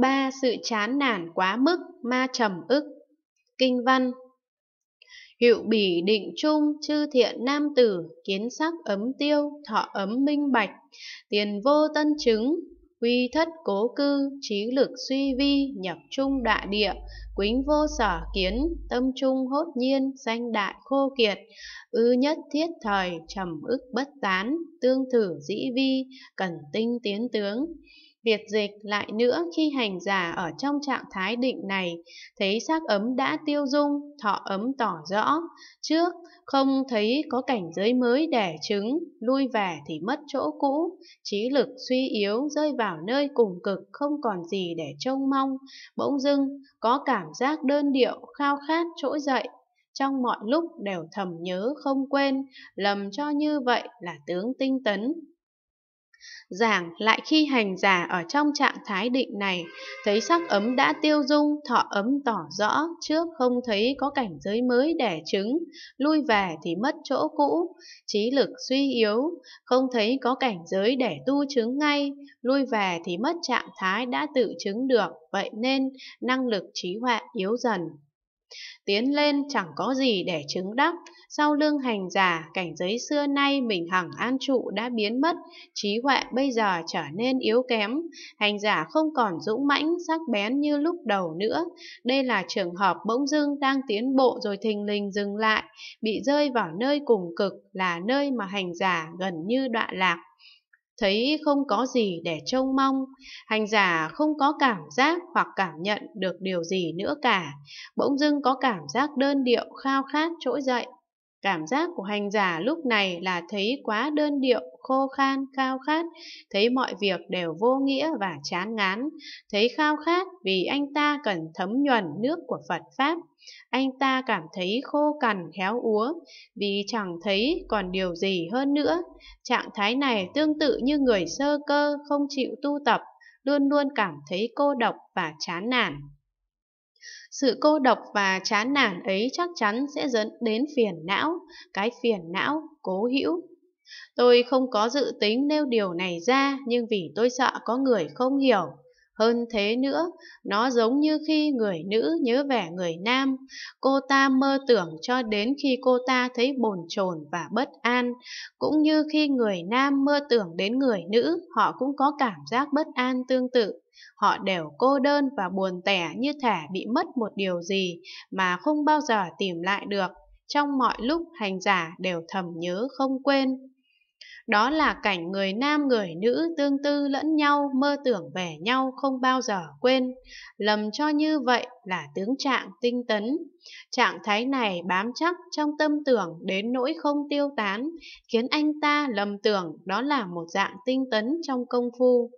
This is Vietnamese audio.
ba sự chán nản quá mức ma trầm ức kinh văn hiệu bỉ định trung chư thiện nam tử kiến sắc ấm tiêu thọ ấm minh bạch tiền vô tân chứng quy thất cố cư trí lực suy vi nhập trung đại địa quýnh vô sở kiến tâm trung hốt nhiên danh đại khô kiệt ư nhất thiết thời trầm ức bất tán tương thử dĩ vi cẩn tinh tiến tướng Liệt dịch lại nữa khi hành giả ở trong trạng thái định này, thấy sắc ấm đã tiêu dung, thọ ấm tỏ rõ, trước không thấy có cảnh giới mới đẻ trứng, lui về thì mất chỗ cũ, trí lực suy yếu rơi vào nơi cùng cực không còn gì để trông mong, bỗng dưng có cảm giác đơn điệu khao khát trỗi dậy, trong mọi lúc đều thầm nhớ không quên, lầm cho như vậy là tướng tinh tấn, Giảng lại khi hành giả ở trong trạng thái định này, thấy sắc ấm đã tiêu dung, thọ ấm tỏ rõ, trước không thấy có cảnh giới mới đẻ trứng, lui về thì mất chỗ cũ, trí lực suy yếu, không thấy có cảnh giới để tu chứng ngay, lui về thì mất trạng thái đã tự chứng được, vậy nên năng lực trí huệ yếu dần. Tiến lên chẳng có gì để chứng đắc, sau lưng hành giả, cảnh giới xưa nay mình hằng an trụ đã biến mất, trí huệ bây giờ trở nên yếu kém, hành giả không còn dũng mãnh, sắc bén như lúc đầu nữa. Đây là trường hợp bỗng dưng đang tiến bộ rồi thình lình dừng lại, bị rơi vào nơi cùng cực là nơi mà hành giả gần như đọa lạc thấy không có gì để trông mong, hành giả không có cảm giác hoặc cảm nhận được điều gì nữa cả, bỗng dưng có cảm giác đơn điệu khao khát trỗi dậy. Cảm giác của hành giả lúc này là thấy quá đơn điệu, khô khan, khao khát, thấy mọi việc đều vô nghĩa và chán ngán, thấy khao khát vì anh ta cần thấm nhuần nước của Phật Pháp. Anh ta cảm thấy khô cằn héo úa, vì chẳng thấy còn điều gì hơn nữa. Trạng thái này tương tự như người sơ cơ không chịu tu tập, luôn luôn cảm thấy cô độc và chán nản. Sự cô độc và chán nản ấy chắc chắn sẽ dẫn đến phiền não, cái phiền não cố hữu. Tôi không có dự tính nêu điều này ra nhưng vì tôi sợ có người không hiểu hơn thế nữa, nó giống như khi người nữ nhớ vẻ người nam, cô ta mơ tưởng cho đến khi cô ta thấy bồn chồn và bất an, cũng như khi người nam mơ tưởng đến người nữ, họ cũng có cảm giác bất an tương tự. Họ đều cô đơn và buồn tẻ như thể bị mất một điều gì mà không bao giờ tìm lại được. Trong mọi lúc hành giả đều thầm nhớ không quên. Đó là cảnh người nam người nữ tương tư lẫn nhau, mơ tưởng về nhau không bao giờ quên. Lầm cho như vậy là tướng trạng tinh tấn. Trạng thái này bám chắc trong tâm tưởng đến nỗi không tiêu tán, khiến anh ta lầm tưởng đó là một dạng tinh tấn trong công phu.